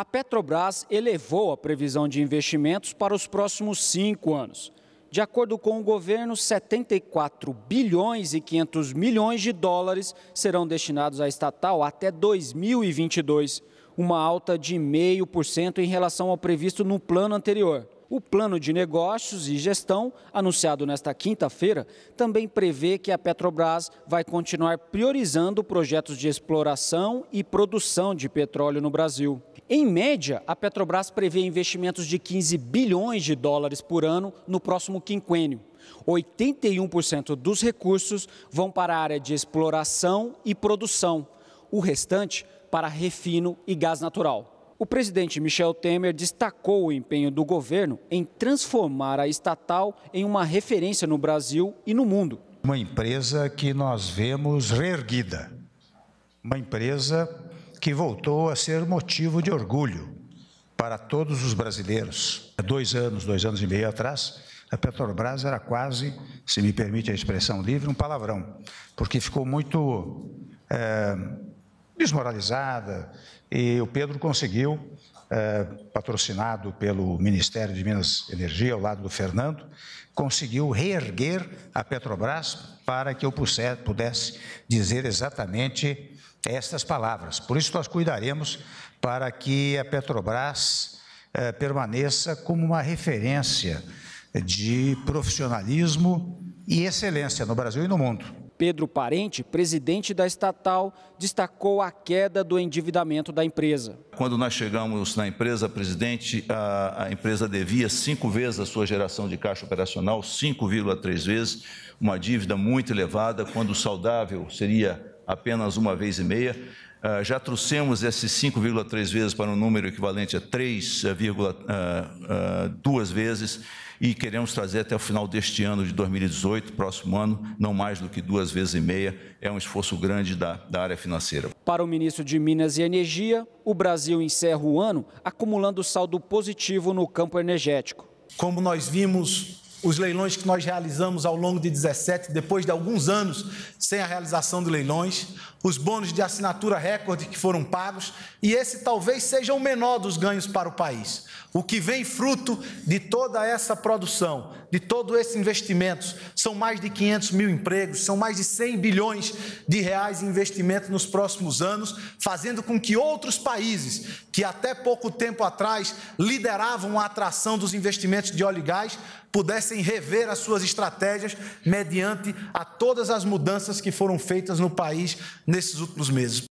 a Petrobras elevou a previsão de investimentos para os próximos cinco anos. De acordo com o governo, 74 bilhões e 500 milhões de dólares serão destinados à estatal até 2022, uma alta de 0,5% em relação ao previsto no plano anterior. O plano de negócios e gestão, anunciado nesta quinta-feira, também prevê que a Petrobras vai continuar priorizando projetos de exploração e produção de petróleo no Brasil. Em média, a Petrobras prevê investimentos de 15 bilhões de dólares por ano no próximo quinquênio. 81% dos recursos vão para a área de exploração e produção, o restante para refino e gás natural. O presidente Michel Temer destacou o empenho do governo em transformar a estatal em uma referência no Brasil e no mundo. Uma empresa que nós vemos reerguida, uma empresa que voltou a ser motivo de orgulho para todos os brasileiros. Há dois anos, dois anos e meio atrás, a Petrobras era quase, se me permite a expressão livre, um palavrão, porque ficou muito. É, desmoralizada. E o Pedro conseguiu, eh, patrocinado pelo Ministério de Minas e Energia, ao lado do Fernando, conseguiu reerguer a Petrobras para que eu pudesse dizer exatamente estas palavras. Por isso, nós cuidaremos para que a Petrobras eh, permaneça como uma referência de profissionalismo e excelência no Brasil e no mundo. Pedro Parente, presidente da estatal, destacou a queda do endividamento da empresa. Quando nós chegamos na empresa, presidente, a, a empresa devia cinco vezes a sua geração de caixa operacional, 5,3 vezes, uma dívida muito elevada, quando saudável seria apenas uma vez e meia. Uh, já trouxemos esses 5,3 vezes para um número equivalente a 3,2 uh, uh, vezes e queremos trazer até o final deste ano de 2018, próximo ano, não mais do que duas vezes e meia. É um esforço grande da, da área financeira. Para o ministro de Minas e Energia, o Brasil encerra o ano acumulando saldo positivo no campo energético. Como nós vimos os leilões que nós realizamos ao longo de 17, depois de alguns anos sem a realização de leilões, os bônus de assinatura recorde que foram pagos, e esse talvez seja o menor dos ganhos para o país. O que vem fruto de toda essa produção, de todo esse investimento, são mais de 500 mil empregos, são mais de 100 bilhões de reais em investimento nos próximos anos, fazendo com que outros países, que até pouco tempo atrás lideravam a atração dos investimentos de óleo e gás, pudessem pudessem rever as suas estratégias mediante a todas as mudanças que foram feitas no país nesses últimos meses.